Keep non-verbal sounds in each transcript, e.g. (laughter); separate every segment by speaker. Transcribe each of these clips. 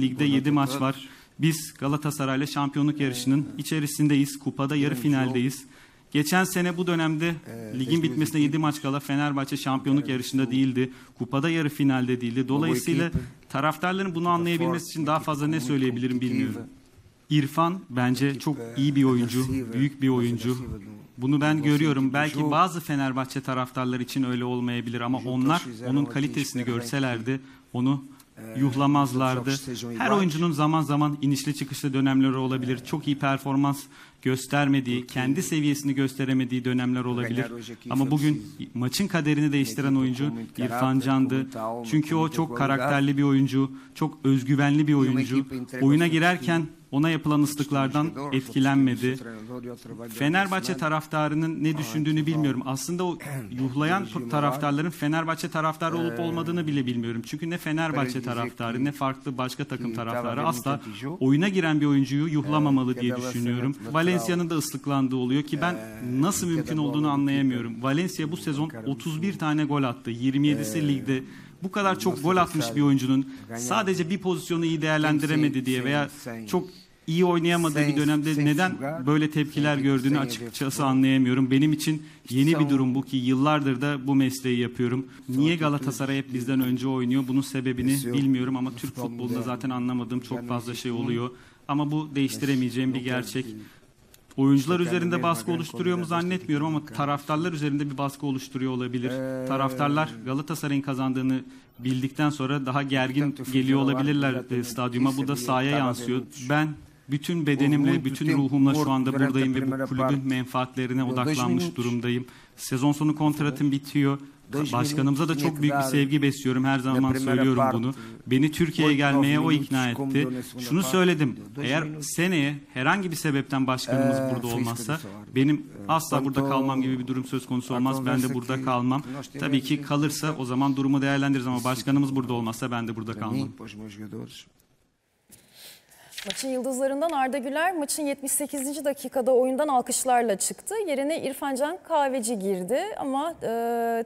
Speaker 1: Ligde 7 maç var. Biz Galatasaray'la şampiyonluk ee, yarışının içerisindeyiz. Kupada yarı finaldeyiz. Geçen sene bu dönemde ee, ligin bitmesine 7 maç kala Fenerbahçe şampiyonluk yarışında değildi. Kupada yarı finalde değildi. Dolayısıyla taraftarların bunu anlayabilmesi için daha fazla ne söyleyebilirim bilmiyorum. İrfan bence çok iyi bir oyuncu, büyük bir oyuncu. Bunu ben görüyorum. Belki bazı Fenerbahçe taraftarları için öyle olmayabilir ama onlar onun kalitesini görselerdi onu ee, yuhlamazlardı. Her oyuncunun zaman zaman inişli çıkışlı dönemleri olabilir. Çok iyi performans göstermediği, kendi seviyesini gösteremediği dönemler olabilir. Ama bugün maçın kaderini değiştiren oyuncu İrfan Can'dı. Çünkü o çok karakterli bir oyuncu, çok özgüvenli bir oyuncu. Oyuna girerken ona yapılan ıslıklardan etkilenmedi.
Speaker 2: Fenerbahçe taraftarının
Speaker 1: ne düşündüğünü bilmiyorum. Aslında o (clears throat) yuhlayan taraftarların Fenerbahçe taraftarı olup ee, olmadığını bile bilmiyorum. Çünkü ne Fenerbahçe taraftarı ne farklı başka takım taraftarı asla oyuna giren bir oyuncuyu ee, yuhlamamalı diye düşünüyorum. Valen Valencia'nın da ıslıklandığı oluyor ki ben ee, nasıl mümkün olduğunu anlayamıyorum. Valencia bu sezon 31 tane gol attı. 27'si ee, ligde. Bu kadar çok gol atmış bir oyuncunun sadece bir pozisyonu iyi değerlendiremedi diye veya çok iyi oynayamadığı bir dönemde neden böyle tepkiler gördüğünü açıkçası anlayamıyorum. Benim için yeni bir durum bu ki yıllardır da bu mesleği yapıyorum. Niye Galatasaray hep bizden önce oynuyor? Bunun sebebini bilmiyorum ama Türk futbolunda zaten anlamadığım çok fazla şey oluyor. Ama bu değiştiremeyeceğim bir gerçek. Oyuncular Tekrar üzerinde baskı oluşturuyor mu zannetmiyorum ama taraftarlar üzerinde bir baskı oluşturuyor olabilir. Ee, taraftarlar Galatasaray'ın kazandığını bildikten sonra daha gergin geliyor olabilirler e, stadyuma. Bu da sahaya yansıyor. Ben bütün bedenimle, bütün ruhumla şu anda buradayım ve bu kulübün menfaatlerine odaklanmış durumdayım. Sezon sonu kontratım bitiyor. Başkanımıza da çok büyük bir sevgi besliyorum. Her zaman söylüyorum bunu. Beni Türkiye'ye gelmeye o ikna etti. Şunu söyledim. Eğer seneye herhangi bir sebepten başkanımız ee, burada olmazsa benim ee, asla burada kalmam gibi bir durum söz konusu olmaz. Ben de burada kalmam. Tabii ki kalırsa o zaman durumu değerlendiririz ama başkanımız burada olmazsa ben de burada kalmam.
Speaker 3: Maçın yıldızlarından Arda Güler maçın 78. dakikada oyundan alkışlarla çıktı. Yerine İrfancan Kahveci girdi ama e,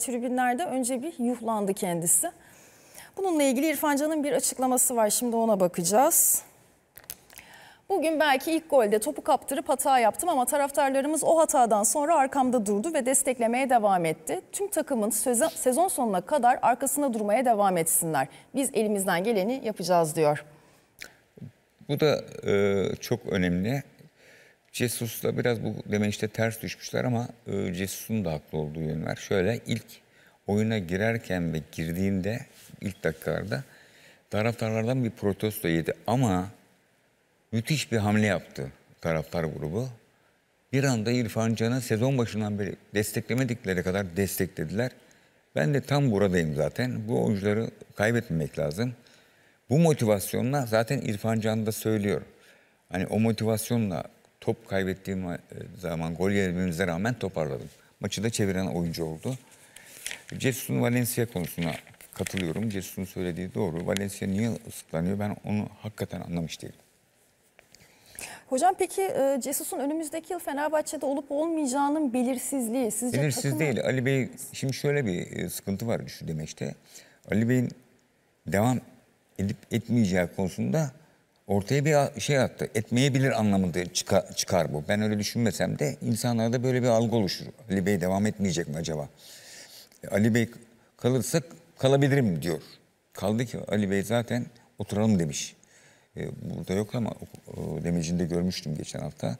Speaker 3: tribünlerde önce bir yuhlandı kendisi. Bununla ilgili İrfancan'ın bir açıklaması var şimdi ona bakacağız. Bugün belki ilk golde topu kaptırıp hata yaptım ama taraftarlarımız o hatadan sonra arkamda durdu ve desteklemeye devam etti. Tüm takımın sezon sonuna kadar arkasında durmaya devam etsinler. Biz elimizden geleni yapacağız diyor.
Speaker 2: Bu da e, çok önemli. Cesus'la biraz bu demen işte ters düşmüşler ama e, Cesus'un da haklı olduğu yön var. Şöyle ilk oyuna girerken ve girdiğinde ilk dakikalarda taraftarlardan bir protesto yedi ama müthiş bir hamle yaptı taraftar grubu. Bir anda İrfan Can'a sezon başından beri desteklemedikleri kadar desteklediler. Ben de tam buradayım zaten. Bu oyuncuları kaybetmemek lazım. Bu motivasyonla zaten İrfan Can da söylüyor. Hani o motivasyonla top kaybettiğim e, zaman gol yememize rağmen toparladım. Maçı da çeviren oyuncu oldu. Cesus'un Valencia konusuna katılıyorum. Cesus'un söylediği doğru. Valencia niye ıslıklanıyor ben onu hakikaten anlamış değilim.
Speaker 3: Hocam peki e, Cesus'un önümüzdeki yıl Fenerbahçe'de olup olmayacağının belirsizliği sizce Belirsiz takımı...
Speaker 2: değil. Ali Bey şimdi şöyle bir e, sıkıntı var şu demeçte. Ali Bey'in devam edip etmeyeceği konusunda ortaya bir şey attı. Etmeyebilir anlamında çıkar, çıkar bu. Ben öyle düşünmesem de insanlarda böyle bir algı oluşur. Ali Bey devam etmeyecek mi acaba? E, Ali Bey kalırsa kalabilirim diyor. Kaldı ki Ali Bey zaten oturalım demiş. E, burada yok ama demecinde görmüştüm geçen hafta.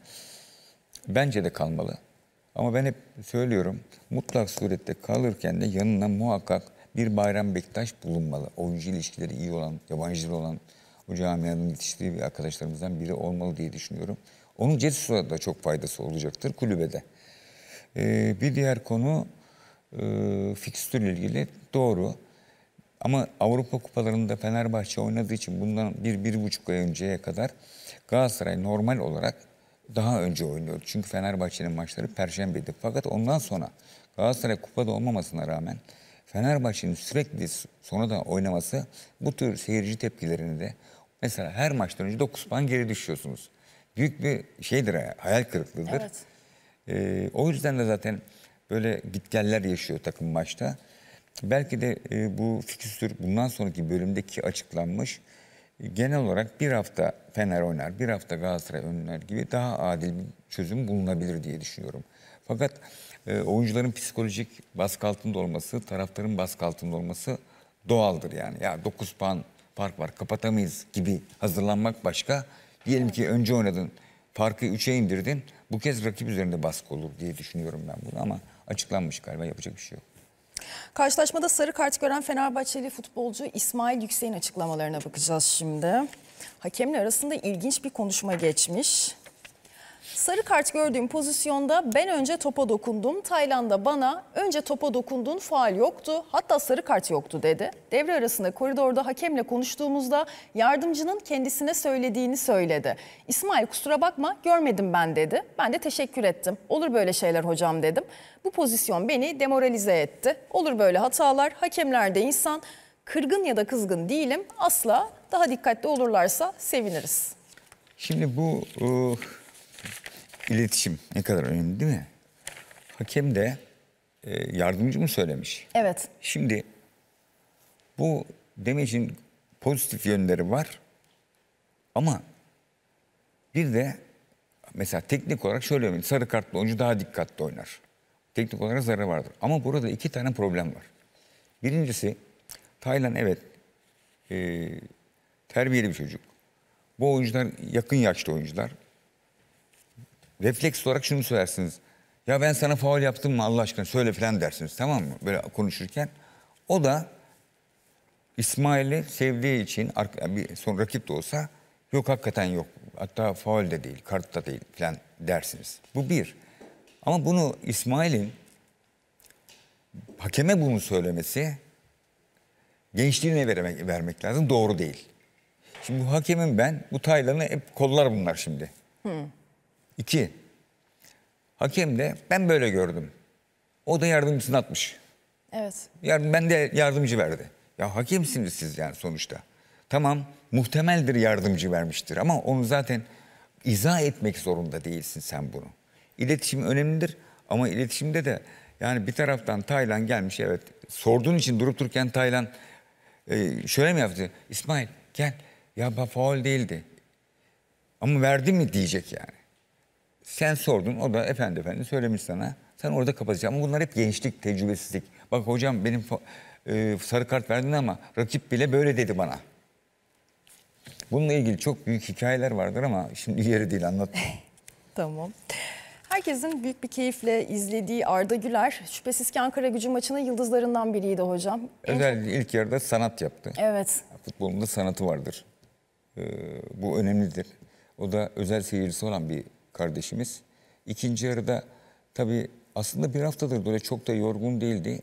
Speaker 2: Bence de kalmalı. Ama ben hep söylüyorum mutlak surette kalırken de yanına muhakkak bir Bayram Bektaş bulunmalı. Oyuncu ilişkileri iyi olan, yabancıları olan o camianın yetiştiği bir arkadaşlarımızdan biri olmalı diye düşünüyorum. Onun Cessur'a da çok faydası olacaktır kulübede. Ee, bir diğer konu e, fikstürle ilgili doğru. Ama Avrupa kupalarında Fenerbahçe oynadığı için bundan bir, bir buçuk ay önceye kadar Galatasaray normal olarak daha önce oynuyordu. Çünkü Fenerbahçe'nin maçları Perşembeydi. Fakat ondan sonra Galatasaray kupada olmamasına rağmen Fenerbahçe'nin sürekli sonradan oynaması bu tür seyirci tepkilerini de mesela her maçtan önce 9 puan geri düşüyorsunuz. Büyük bir şeydir, hayal kırıklığıdır. Evet. Ee, o yüzden de zaten böyle gitgeller yaşıyor takım maçta. Belki de e, bu fikstür bundan sonraki bölümdeki açıklanmış. E, genel olarak bir hafta Fener oynar, bir hafta Galatasaray oynar gibi daha adil bir çözüm bulunabilir diye düşünüyorum. Fakat e, oyuncuların psikolojik baskı altında olması, taraftarın baskı altında olması doğaldır yani. Ya 9 puan fark var kapatamayız gibi hazırlanmak başka. Diyelim ki önce oynadın farkı 3'e indirdin. Bu kez rakip üzerinde baskı olur diye düşünüyorum ben bunu ama açıklanmış galiba yapacak bir şey yok.
Speaker 3: Karşılaşmada sarı kart gören Fenerbahçeli futbolcu İsmail Yüksek'in açıklamalarına bakacağız şimdi. Hakemle arasında ilginç bir konuşma geçmiş. Sarı kart gördüğüm pozisyonda ben önce topa dokundum. Tayland'a bana önce topa dokundun faal yoktu hatta sarı kart yoktu dedi. Devre arasında koridorda hakemle konuştuğumuzda yardımcının kendisine söylediğini söyledi. İsmail kusura bakma görmedim ben dedi. Ben de teşekkür ettim. Olur böyle şeyler hocam dedim. Bu pozisyon beni demoralize etti. Olur böyle hatalar hakemler de insan kırgın ya da kızgın değilim. Asla daha dikkatli olurlarsa seviniriz.
Speaker 2: Şimdi bu... Uh İletişim ne kadar önemli değil mi? Hakem de e, yardımcı mı söylemiş? Evet. Şimdi bu demecin pozitif yönleri var ama bir de mesela teknik olarak şöyle örneğin sarı kartlı oyuncu daha dikkatli oynar. Teknik olarak zararı vardır. Ama burada iki tane problem var. Birincisi Taylan evet e, terbiyeli bir çocuk. Bu oyuncular yakın yaşlı oyuncular refleks olarak şunu söylersiniz. Ya ben sana faul yaptım mı Allah aşkına söyle falan dersiniz tamam mı? Böyle konuşurken. O da İsmail'i sevdiği için bir son rakip de olsa yok hakikaten yok. Hatta faul de değil, kart da değil falan dersiniz. Bu bir. Ama bunu İsmail'in hakeme bunu söylemesi gençliğine vermek, vermek lazım. Doğru değil. Şimdi bu hakemin ben bu Taylan'ı hep kollar bunlar şimdi. Hmm. İki, hakem de ben böyle gördüm. O da yardımcısını atmış. Evet. Yani ben de yardımcı verdi. Ya hakemsiniz siz yani sonuçta. Tamam muhtemeldir yardımcı vermiştir ama onu zaten izah etmek zorunda değilsin sen bunu. İletişim önemlidir ama iletişimde de yani bir taraftan Taylan gelmiş evet sorduğun için durup dururken Taylan e, şöyle mi yaptı? İsmail gel ya faul değildi ama verdi mi diyecek yani. Sen sordun, o da efendi efendi söylemiş sana. Sen orada kapatacaksın. Ama bunlar hep gençlik, tecrübesizlik. Bak hocam benim e, sarı kart verdin ama rakip bile böyle dedi bana. Bununla ilgili çok büyük hikayeler vardır ama şimdi (laughs) yeri değil anlatmayayım.
Speaker 3: (laughs) tamam. Herkesin büyük bir keyifle izlediği Arda Güler şüphesiz ki Ankara gücü maçının yıldızlarından biriydi hocam.
Speaker 2: Özellikle ilk yarıda sanat yaptı. Evet. Futbolunda sanatı vardır. Ee, bu önemlidir. O da özel seyircisi olan bir kardeşimiz. İkinci yarıda tabii aslında bir haftadır böyle çok da yorgun değildi.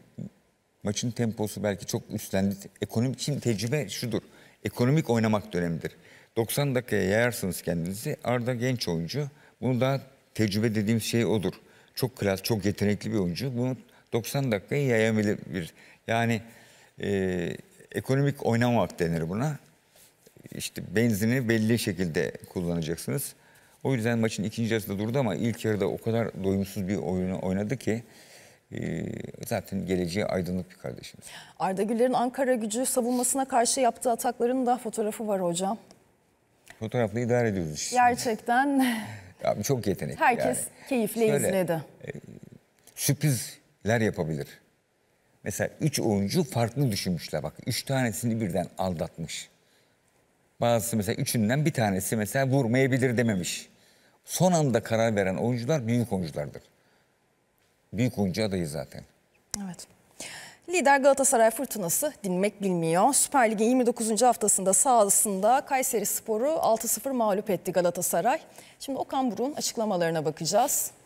Speaker 2: Maçın temposu belki çok üstlendi. Ekonomik için tecrübe şudur. Ekonomik oynamak dönemidir. 90 dakikaya yayarsınız kendinizi. Arda genç oyuncu. Bunu daha tecrübe dediğim şey odur. Çok klas, çok yetenekli bir oyuncu. Bunu 90 dakikaya yayabilir. Yani e, ekonomik oynamak denir buna. İşte benzini belli şekilde kullanacaksınız. O yüzden maçın ikinci yarısında durdu ama ilk yarıda o kadar doyumsuz bir oyunu oynadı ki e, zaten geleceği aydınlık bir kardeşimiz.
Speaker 3: Arda Güler'in Ankara gücü savunmasına karşı yaptığı atakların da fotoğrafı var hocam.
Speaker 2: Fotoğrafla idare ediyoruz işte.
Speaker 3: Gerçekten
Speaker 2: Abi (laughs) çok yetenekli herkes
Speaker 3: yani. keyifle Şöyle, izledi. E,
Speaker 2: sürprizler yapabilir. Mesela üç oyuncu farklı düşünmüşler. Bak üç tanesini birden aldatmış. Bazısı mesela üçünden bir tanesi mesela vurmayabilir dememiş. Son anda karar veren oyuncular büyük oyunculardır. Büyük oyuncu adayı zaten.
Speaker 3: Evet. Lider Galatasaray fırtınası dinmek bilmiyor. Süper Lig'in 29. haftasında sahasında Kayseri Sporu 6-0 mağlup etti Galatasaray. Şimdi Okan Burun açıklamalarına bakacağız.